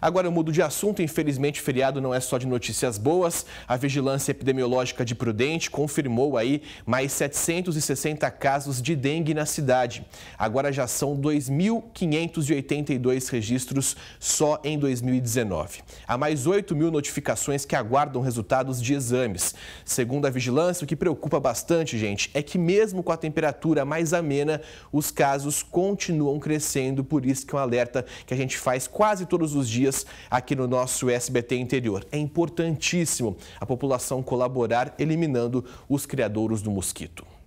Agora eu mudo de assunto, infelizmente o feriado não é só de notícias boas. A vigilância epidemiológica de Prudente confirmou aí mais 760 casos de dengue na cidade. Agora já são 2.582 registros só em 2019. Há mais 8 mil notificações que aguardam resultados de exames. Segundo a vigilância, o que preocupa bastante, gente, é que mesmo com a temperatura mais amena, os casos continuam crescendo. Por isso que é um alerta que a gente faz quase todos os dias dias aqui no nosso SBT Interior. É importantíssimo a população colaborar eliminando os criadouros do mosquito.